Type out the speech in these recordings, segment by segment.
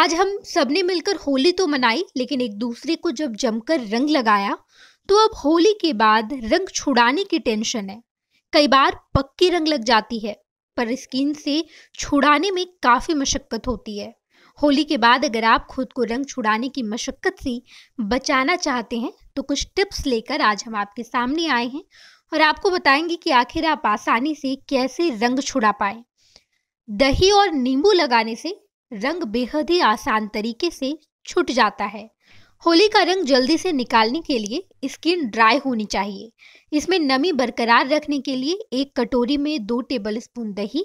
आज हम सबने मिलकर होली तो मनाई लेकिन एक दूसरे को जब जमकर रंग लगाया तो अब होली के बाद रंग छुड़ाने की टेंशन है कई बार पक्की रंग लग जाती है पर स्किन से छुड़ाने में काफ़ी मशक्क़त होती है होली के बाद अगर आप खुद को रंग छुड़ाने की मशक्क़त से बचाना चाहते हैं तो कुछ टिप्स लेकर आज हम आपके सामने आए हैं और आपको बताएंगे कि आखिर आप आसानी से कैसे रंग छुड़ा पाए दही और नींबू लगाने से रंग बेहद ही आसान तरीके से छूट जाता है होली का रंग जल्दी से निकालने के लिए स्किन ड्राई होनी चाहिए इसमें नमी बरकरार रखने के लिए एक कटोरी में दो टेबल स्पून दही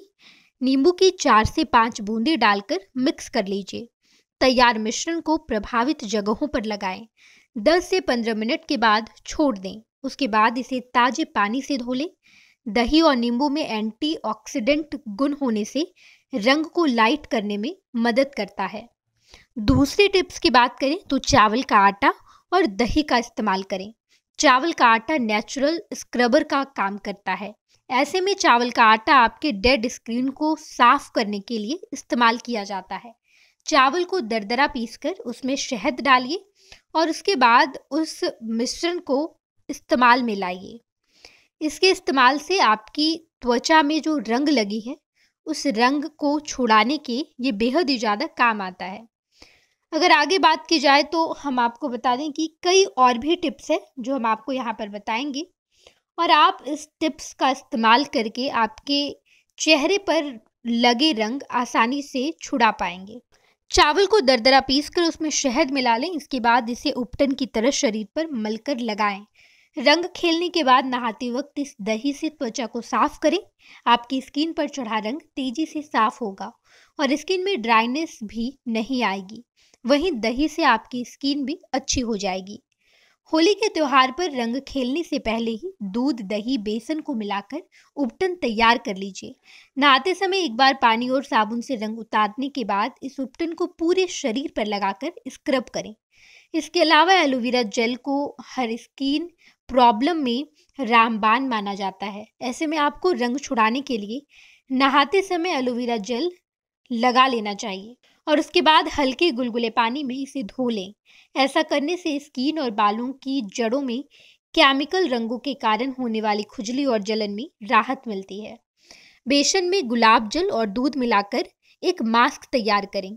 नींबू की चार से पांच बूंदे डालकर मिक्स कर लीजिए तैयार मिश्रण को प्रभावित जगहों पर लगाएं 10 से 15 मिनट के बाद छोड़ दें उसके बाद इसे ताजे पानी से धो लें दही और नींबू में एंटीऑक्सीडेंट गुण होने से रंग को लाइट करने में मदद करता है दूसरी टिप्स की बात करें तो चावल का आटा और दही का इस्तेमाल करें चावल का आटा नेचुरल स्क्रबर का काम करता है ऐसे में चावल का आटा आपके डेड स्क्रीन को साफ करने के लिए इस्तेमाल किया जाता है चावल को दरदरा पीसकर उसमें शहद डालिए और उसके बाद उस मिश्रण को इस्तेमाल में लाइए इसके इस्तेमाल से आपकी त्वचा में जो रंग लगी है उस रंग को छुड़ाने के ये बेहद ही ज़्यादा काम आता है अगर आगे बात की जाए तो हम आपको बता दें कि कई और भी टिप्स हैं जो हम आपको यहाँ पर बताएंगे और आप इस टिप्स का इस्तेमाल करके आपके चेहरे पर लगे रंग आसानी से छुड़ा पाएंगे चावल को दरदरा पीस कर उसमें शहद मिला लें इसके बाद इसे उपटन की तरह शरीर पर मलकर लगाएं रंग खेलने के बाद नहाते वक्त इस दही से त्वचा को साफ करें आपकी स्किन पर चढ़ा रंग तेजी से साफ होगा और स्किन में ड्राइनेस भी नहीं आएगी वहीं दही से आपकी स्किन भी अच्छी हो जाएगी होली के त्यौहार पर रंग खेलने से पहले ही दूध दही बेसन को मिलाकर उपटन तैयार कर लीजिए नहाते समय एक बार पानी और साबुन से रंग उतारने के बाद इस उपटन को पूरे शरीर पर लगाकर स्क्रब करें इसके अलावा एलोवेरा जेल को हर स्किन प्रॉब्लम में रामबान माना जाता है ऐसे में आपको रंग छुड़ाने के लिए नहाते समय एलोवेरा जेल लगा लेना चाहिए और उसके बाद हल्के गुलगुले पानी में इसे धो लें ऐसा करने से स्किन और बालों की जड़ों में केमिकल रंगों के कारण होने वाली खुजली और जलन में राहत मिलती है बेसन में गुलाब जल और दूध मिलाकर एक मास्क तैयार करें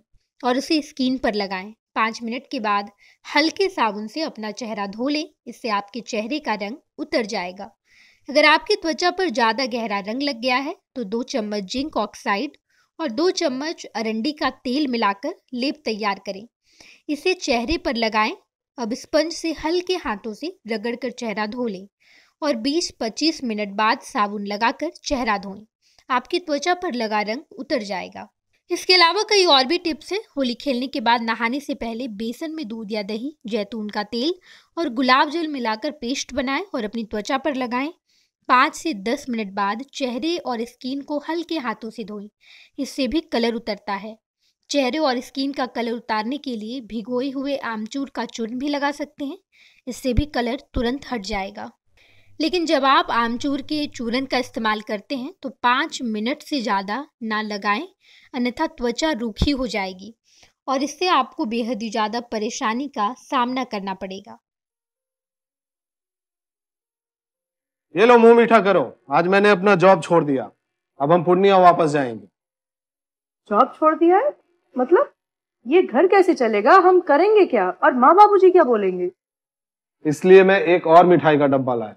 और उसे स्किन पर लगाएं पाँच मिनट के बाद हल्के साबुन से अपना चेहरा धो लें इससे आपके चेहरे का रंग उतर जाएगा अगर आपकी त्वचा पर ज़्यादा गहरा रंग लग गया है तो दो चम्मच जिंक ऑक्साइड और दो चम्मच अरंडी का तेल मिलाकर लेप तैयार करें इसे चेहरे पर लगाएं अब स्पंज से हल्के हाथों से रगड़कर चेहरा धो लें और 20-25 मिनट बाद साबुन लगाकर चेहरा धोएं आपकी त्वचा पर लगा रंग उतर जाएगा इसके अलावा कई और भी टिप्स हैं होली खेलने के बाद नहाने से पहले बेसन में दूध या दही जैतून का तेल और गुलाब जल मिलाकर पेस्ट बनाएं और अपनी त्वचा पर लगाएं पाँच से दस मिनट बाद चेहरे और स्किन को हल्के हाथों से धोएं इससे भी कलर उतरता है चेहरे और स्किन का कलर उतारने के लिए भिगोए हुए आमचूर का चूर्ण भी लगा सकते हैं इससे भी कलर तुरंत हट जाएगा लेकिन जब आप आमचूर के चूरन का इस्तेमाल करते हैं तो पाँच मिनट से ज़्यादा ना लगाएं अन्यथा त्वचा रूखी हो जाएगी और इससे आपको बेहद ही ज़्यादा परेशानी का सामना करना पड़ेगा ये लो मुंह मीठा करो आज मैंने अपना जॉब छोड़ दिया अब हम पूर्णिया वापस जाएंगे जॉब छोड़ दिया है मतलब ये घर कैसे चलेगा हम करेंगे क्या और माँ बाबू जी क्या बोलेंगे इसलिए मैं एक और मिठाई का डब्बा लाया